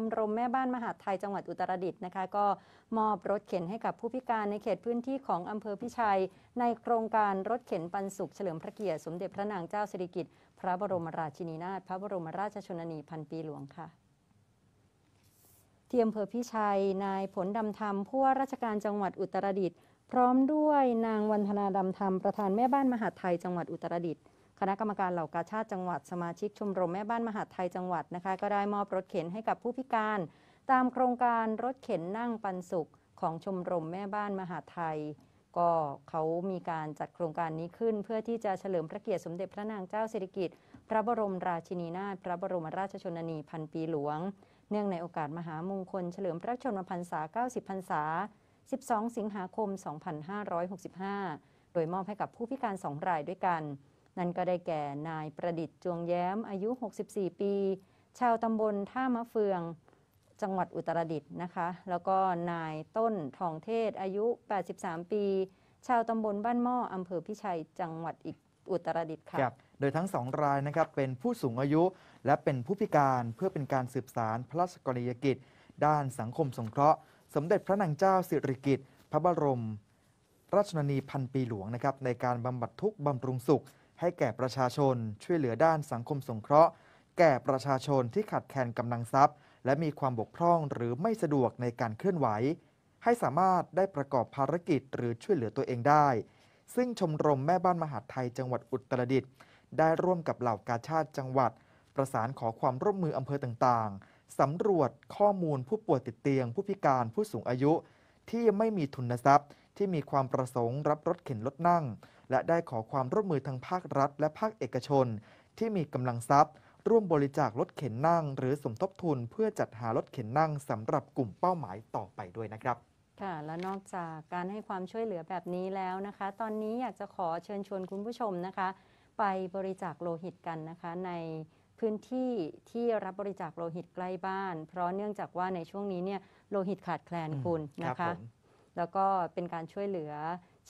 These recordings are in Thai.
มรมแม่บ้านมหาดไทยจังหวัดอุตรดิตถ์นะคะก็มอบรถเข็นให้กับผู้พิการในเขตพื้นที่ของอำเภอพิชัย ในโครงการรถเข็นปันสุขเฉลิมพระเกียรติสมเด็จพระนางเจ้าสิริกิติ์พระบรมราชินีนาถพระบรมราชชนนีพันปีหลวงค่ะที่อำเภอพิชัยนายผลดำธรรม ผู้ว่าราชการจังหวัดอุตรดิตถ์พร้อมด้วยนางวันธนาดำธรรมประธานแม่บ้านมหาดไทยจังหวัดอุตรดิตถ์คณะกรรมการเหล่ากาชาติจังหวัดสมาชิกชมรมแม่บ้านมหาไทยจังหวัดนะคะก็ได้มอบรถเข็นให้กับผู้พิการ ตามโครงการรถเข็นนั่งปันสุขของชมรมแม่บ้านมหาไทย ก็เขามีการจัดโครงการนี้ขึ้น เพื่อที่จะเฉลิมพระเกียรติสมเด็จพระนางเจ้าสิริกิติ์พระบรมราชินีนาถพระบรมราชชนนีพันปีหลวง เนื่องในโอกาสมหามงคลเฉลิมพระชนมพรรษา90พรรษา12 สิงหาคม 2565 โดยมอบให้กับผู้พิการสองรายด้วยกันนั่นก็ได้แก่นายประดิษฐ์จวงแย้ม อายุ 64 ปี ชาวตำบลท่ามะเฟือง จังหวัดอุตรดิตถ์นะคะ แล้วก็นายต้นทองเทศ อายุ 83 ปี ชาวตำบลบ้านหม้ออำเภอพิชัย จังหวัดอีก อุตรดิตถ์ค่ะโดยทั้งสองรายนะครับ เป็นผู้สูงอายุและเป็นผู้พิการเพื่อเป็นการสืบสารพระราชกรณียกิจ ด้านสังคมสงเคราะห์ สมเด็จพระนางเจ้าสิริกิติ์พระบรมราชชนนีพันปีหลวงนะครับในการบำบัดทุกข์บำรุงสุขให้แก่ประชาชนช่วยเหลือด้านสังคมสงเคราะห์ แก่ประชาชนที่ขาดแคลนกำลังทรัพย์ และมีความบกพร่องหรือไม่สะดวกในการเคลื่อนไหว ให้สามารถได้ประกอบภารกิจ หรือช่วยเหลือตัวเองได้ ซึ่งชมรมแม่บ้านมหาดไทยจังหวัดอุตรดิตถ์ได้ร่วมกับเหล่ากาชาติจังหวัด ประสานขอความร่วมมืออำเภอต่างๆสำรวจข้อมูลผู้ป่วยติดเตียง ผู้พิการผู้สูงอายุ ที่ไม่มีทุนทรัพย์ที่มีความประสงค์รับรถเข็นรถนั่ง และได้ขอความร่วมมือทางภาครัฐ และภาคเอกชน ที่มีกำลังทรัพย์ ร่วมบริจาครถเข็นนั่ง หรือสมทบทุน เพื่อจัดหารถเข็นนั่งสำหรับกลุ่มเป้าหมายต่อไปด้วยนะครับค่ะและนอกจากการให้ความช่วยเหลือแบบนี้แล้วนะคะ ตอนนี้อยากจะขอเชิญชวนคุณผู้ชมนะคะ ไปบริจาคโลหิตกันนะคะ ในพื้นที่ที่รับบริจาคโลหิตใกล้บ้าน เพราะเนื่องจากว่าในช่วงนี้เนี่ยโลหิตขาดแคลนคุณนะคะแล้วก็เป็นการช่วยเหลือ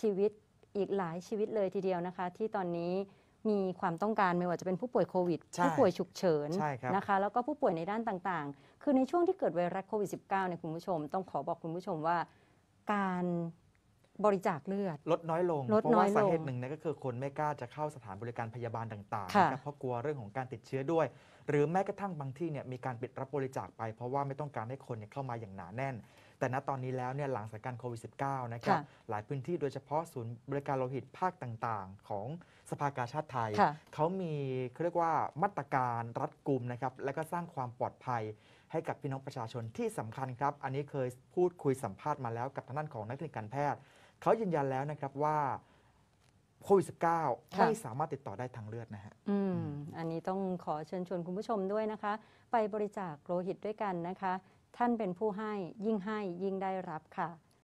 ชีวิตอีกหลายชีวิตเลยทีเดียวนะคะ ที่ตอนนี้มีความต้องการไม่ว่าจะเป็นผู้ป่วยโควิดผู้ป่วยฉุกเฉินนะคะแล้วก็ผู้ป่วยในด้านต่างๆคือในช่วงที่เกิดไวรัสโควิด -19 เนี่ยคุณผู้ชม ต้องขอบอกคุณผู้ชมว่า การบริจาคเลือดลดน้อยลงเพราะว่าสาเหตุหนึ่งนะก็คือคนไม่กล้าจะเข้าสถานบริการพยาบาลต่างๆนะครับเพราะกลัวเรื่องของการติดเชื้อด้วย หรือแม้กระทั่งบางที่เนี่ยมีการปิดรับบริจาคไป เพราะว่าไม่ต้องการให้คนเข้ามาอย่างหนาแน่นแต่ณตอนนี้แล้วเนี่ยหลังสถานการณ์โควิด -19 นะครับหลายพื้นที่โดยเฉพาะศูนย์บริการโลหิตภาคต่างๆ ของสภากาชาติไทย เขามีเขาเรียกว่ามาตรการรัดกุมนะครับ และก็สร้างความปลอดภัยให้กับพี่น้องประชาชนที่สำคัญครับ อันนี้เคยพูดคุยสัมภาษณ์มาแล้วกับทาานของนักเรียนการแพทย์เขายืนยันแล้วนะครับว่าโควิด -19 ไม่สามารถติดต่อได้ทางเลือดนะฮะอืมอันนี้ต้องขอเชิญชวนคุณผู้ชมด้วยนะคะ ไปบริจาคโลหิตด้วยกันนะคะท่านเป็นผู้ให้ ยิ่งให้ยิ่งได้รับค่ะ